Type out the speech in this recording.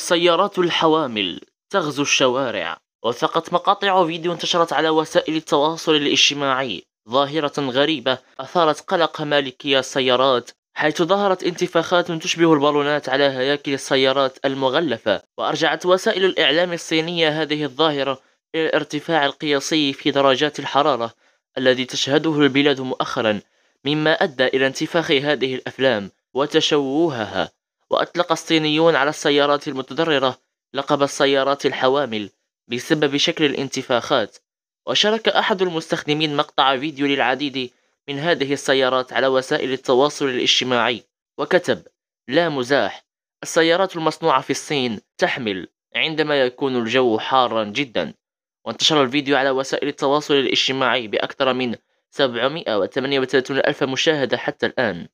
السيارات الحوامل تغزو الشوارع وثقت مقاطع فيديو انتشرت على وسائل التواصل الاجتماعي ظاهرة غريبة أثارت قلق مالكي السيارات حيث ظهرت انتفاخات تشبه البالونات على هياكل السيارات المغلفة وأرجعت وسائل الإعلام الصينية هذه الظاهرة إلى الارتفاع القياسي في درجات الحرارة الذي تشهده البلاد مؤخرا مما أدى إلى انتفاخ هذه الأفلام وتشوهها وأطلق الصينيون على السيارات المتضررة لقب السيارات الحوامل بسبب شكل الانتفاخات وشارك أحد المستخدمين مقطع فيديو للعديد من هذه السيارات على وسائل التواصل الاجتماعي وكتب لا مزاح السيارات المصنوعة في الصين تحمل عندما يكون الجو حارا جدا وانتشر الفيديو على وسائل التواصل الاجتماعي بأكثر من 738 ألف مشاهدة حتى الآن